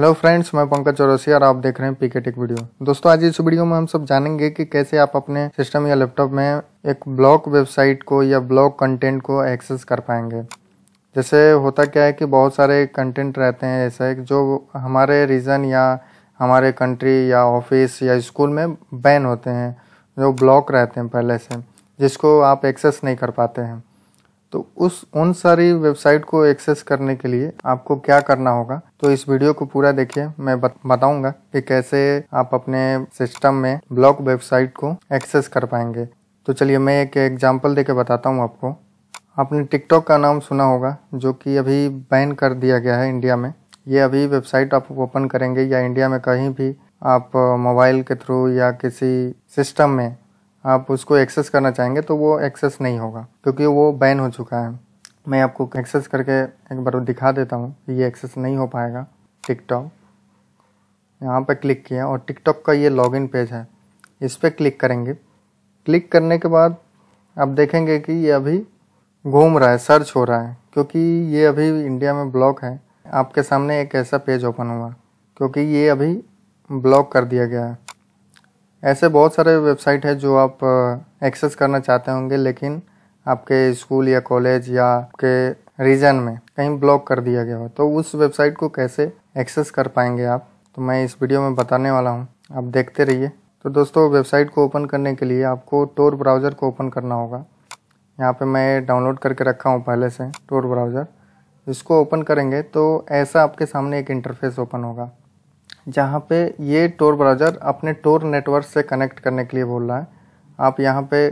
hello friends मैं पंकज चौरसिया और आप देख रहे हैं पीके टेक वीडियो दोस्तों आज इस वीडियो में हम सब जानेंगे कि कैसे आप अपने सिस्टम या लैपटॉप में एक ब्लॉक वेबसाइट को या ब्लॉक कंटेंट को एक्सेस कर पाएंगे जैसे होता क्या है कि बहुत सारे कंटेंट रहते हैं ऐसे जो हमारे रीजन या हमारे कंट्री या ऑफिस या स्कूल में बैन होते हैं जो ब्लॉक रहते हैं पहले से जिसको आप एक्सेस नहीं कर पाते हैं तो उस उन सारी वेबसाइट को एक्सेस करने के लिए आपको क्या करना होगा तो इस वीडियो को पूरा देखिए मैं बताऊंगा कि कैसे आप अपने सिस्टम में ब्लॉक वेबसाइट को एक्सेस कर पाएंगे तो चलिए मैं एक एग्जांपल देके बताता हूँ आपको आपने टिकटॉक का नाम सुना होगा जो कि अभी बैन कर दिया गया है इंडिया में ये अभी वेबसाइट आप ओपन करेंगे या इंडिया में कहीं भी आप मोबाइल के थ्रू या किसी सिस्टम में आप उसको एक्सेस करना चाहेंगे तो वो एक्सेस नहीं होगा क्योंकि वो बैन हो चुका है मैं आपको एक्सेस करके एक बार दिखा देता हूँ ये एक्सेस नहीं हो पाएगा टिकटॉक यहाँ पर क्लिक किया और टिकटॉक का ये लॉगिन पेज है इस पर क्लिक करेंगे क्लिक करने के बाद आप देखेंगे कि ये अभी घूम रहा है सर्च हो रहा है क्योंकि ये अभी इंडिया में ब्लॉक है आपके सामने एक ऐसा पेज ओपन हुआ क्योंकि ये अभी ब्लॉक कर दिया गया है ऐसे बहुत सारे वेबसाइट है जो आप एक्सेस करना चाहते होंगे लेकिन आपके स्कूल या कॉलेज या आपके रीजन में कहीं ब्लॉक कर दिया गया हो तो उस वेबसाइट को कैसे एक्सेस कर पाएंगे आप तो मैं इस वीडियो में बताने वाला हूँ आप देखते रहिए तो दोस्तों वेबसाइट को ओपन करने के लिए आपको टोर ब्राउज़र को ओपन करना होगा यहाँ पे मैं डाउनलोड करके रखा हूँ पहले से टोर ब्राउज़र इसको ओपन करेंगे तो ऐसा आपके सामने एक इंटरफेस ओपन होगा जहाँ पे ये टोर ब्राउज़र अपने टोर नेटवर्क से कनेक्ट करने के लिए बोल रहा है आप यहाँ पे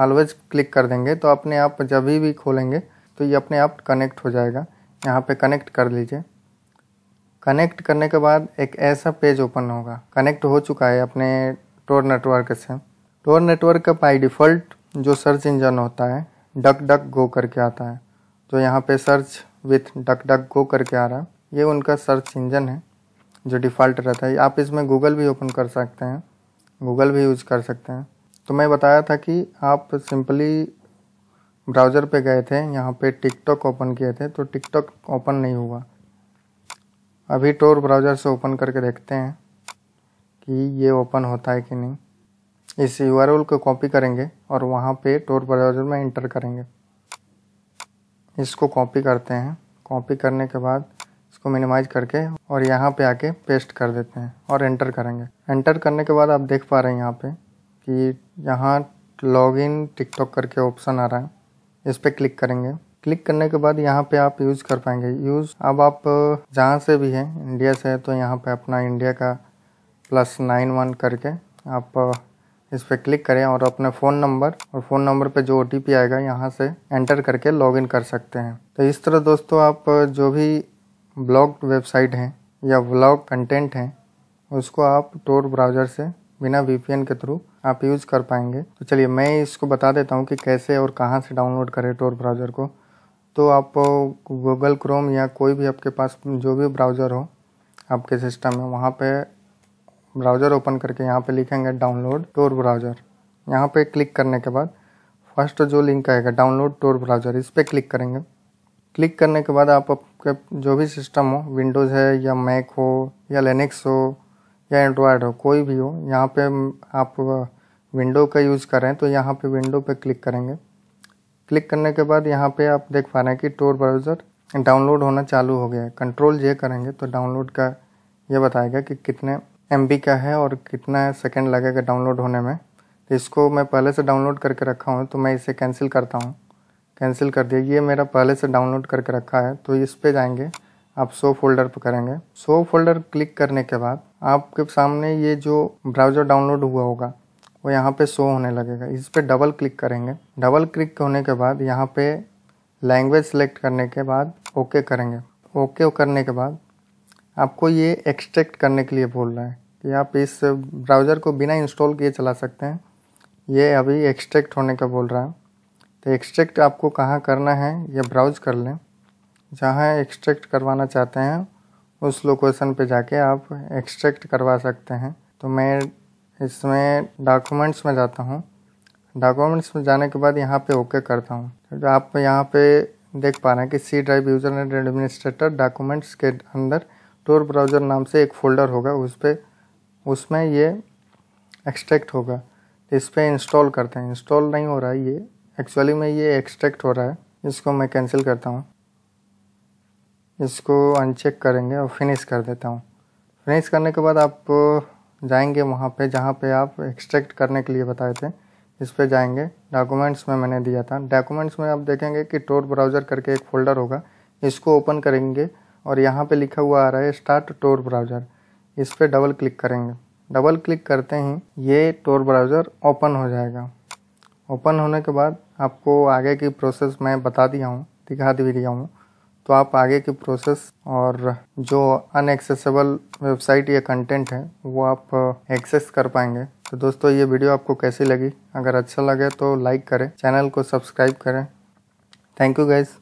ऑलवेज क्लिक कर देंगे तो अपने आप जब भी खोलेंगे तो ये अपने आप कनेक्ट हो जाएगा यहाँ पे कनेक्ट कर लीजिए कनेक्ट करने के बाद एक ऐसा पेज ओपन होगा कनेक्ट हो चुका है अपने टोर नेटवर्क से टोर नेटवर्क का बाई डिफ़ॉल्ट जो सर्च इंजन होता है डक डक गो करके आता है जो यहाँ पे search with DuckDuckGo करके आ रहा है ये उनका सर्च इंजन है जो डिफ़ॉल्ट रहता है आप इसमें गूगल भी ओपन कर सकते हैं गूगल भी यूज़ कर सकते हैं तो मैं बताया था कि आप सिंपली ब्राउज़र पे गए थे यहाँ पे टिकटॉक ओपन किए थे तो टिकटॉक ओपन नहीं हुआ अभी टोर ब्राउज़र से ओपन करके देखते हैं कि ये ओपन होता है कि नहीं इस यू को कॉपी करेंगे और वहाँ पे टोर ब्राउज़र में इंटर करेंगे इसको कॉपी करते हैं कॉपी करने के बाद इसको मिनिमाइज करके और यहाँ पे आके पेस्ट कर देते हैं और एंटर करेंगे एंटर करने के बाद आप देख पा रहे हैं यहाँ पे कि यहाँ लॉगिन टिकटॉक करके ऑप्शन आ रहा है इस पर क्लिक करेंगे क्लिक करने के बाद यहाँ पे आप यूज़ कर पाएंगे यूज़ अब आप जहाँ से भी हैं इंडिया से है तो यहाँ पे अपना इंडिया का प्लस नाइन वन करके आप इस पर क्लिक करें और अपने फ़ोन नंबर और फ़ोन नंबर पे जो ओ आएगा यहाँ से एंटर करके लॉगिन कर सकते हैं तो इस तरह दोस्तों आप जो भी ब्लॉग्ड वेबसाइट हैं या ब्लॉग कंटेंट हैं उसको आप टोर ब्राउज़र से बिना वी के थ्रू आप यूज़ कर पाएंगे तो चलिए मैं इसको बता देता हूँ कि कैसे और कहाँ से डाउनलोड करें टोर ब्राउज़र को तो आप गूगल क्रोम या कोई भी आपके पास जो भी ब्राउज़र हो आपके सिस्टम में वहाँ पे ब्राउज़र ओपन करके यहाँ पे लिखेंगे डाउनलोड टोर ब्राउज़र यहाँ पे क्लिक करने के बाद फर्स्ट जो लिंक आएगा डाउनलोड टोर ब्राउज़र इस पर क्लिक करेंगे क्लिक करने के बाद आप आपके जो भी सिस्टम हो विंडोज़ है या मैक हो या लेनिक्स हो या एंड्रॉयड हो कोई भी हो यहाँ पे आप विंडो का यूज़ करें तो यहाँ पे विंडो पे क्लिक करेंगे क्लिक करने के बाद यहाँ पे आप देख पा रहे हैं कि टोर ब्राउज़र डाउनलोड होना चालू हो गया है कंट्रोल जे करेंगे तो डाउनलोड का ये बताएगा कि कितने एम का है और कितना सेकेंड लगेगा डाउनलोड होने में तो इसको मैं पहले से डाउनलोड करके रखा हूँ तो मैं इसे कैंसिल करता हूँ कैंसिल कर दिया ये मेरा पहले से डाउनलोड करके रखा है तो इस पे जाएंगे आप शो फोल्डर पर करेंगे शो फोल्डर क्लिक करने के बाद आपके सामने ये जो ब्राउज़र डाउनलोड हुआ होगा वो यहाँ पे शो होने लगेगा इस पर डबल क्लिक करेंगे डबल क्लिक होने के बाद यहाँ पे लैंग्वेज सेलेक्ट करने के बाद ओके करेंगे ओके करने के बाद आपको ये एक्सट्रैक्ट करने के लिए बोल रहा है कि आप इस ब्राउज़र को बिना इंस्टॉल किए चला सकते हैं ये अभी एक्सट्रैक्ट होने का बोल रहा है तो एक्सट्रैक्ट आपको कहाँ करना है यह ब्राउज कर लें जहाँ एक्सट्रैक्ट करवाना चाहते हैं उस लोकेशन पे जाके आप एक्सट्रैक्ट करवा सकते हैं तो मैं इसमें डॉक्यूमेंट्स में जाता हूँ डॉक्यूमेंट्स में जाने के बाद यहाँ पे ओके करता हूँ तो आप यहाँ पे देख पा रहे हैं कि C drive user and administrator documents के अंदर टोर ब्राउज़र नाम से एक फ़ोल्डर होगा उस पर उसमें ये एक्सट्रैक्ट होगा इस पर इंस्टॉल करते हैं इंस्टॉल नहीं हो रहा है ये एक्चुअली में ये एक्सट्रैक्ट हो रहा है इसको मैं कैंसिल करता हूँ इसको अनचेक करेंगे और फिनिश कर देता हूँ फिनिश करने के बाद आप जाएंगे वहाँ पे जहाँ पे आप एक्सट्रैक्ट करने के लिए बताए थे इस पर जाएंगे डॉक्यूमेंट्स में मैंने दिया था डॉक्यूमेंट्स में आप देखेंगे कि टोर ब्राउज़र करके एक फ़ोल्डर होगा इसको ओपन करेंगे और यहाँ पे लिखा हुआ आ रहा है स्टार्ट टोर ब्राउज़र इस पर डबल क्लिक करेंगे डबल क्लिक करते ही ये टोर ब्राउज़र ओपन हो जाएगा ओपन होने के बाद आपको आगे की प्रोसेस मैं बता दिया हूँ दिखा दे दिया हूँ तो आप आगे की प्रोसेस और जो अनएक्सेसिबल वेबसाइट या कंटेंट है वो आप एक्सेस uh, कर पाएंगे तो दोस्तों ये वीडियो आपको कैसी लगी अगर अच्छा लगे तो लाइक करें चैनल को सब्सक्राइब करें थैंक यू गाइज़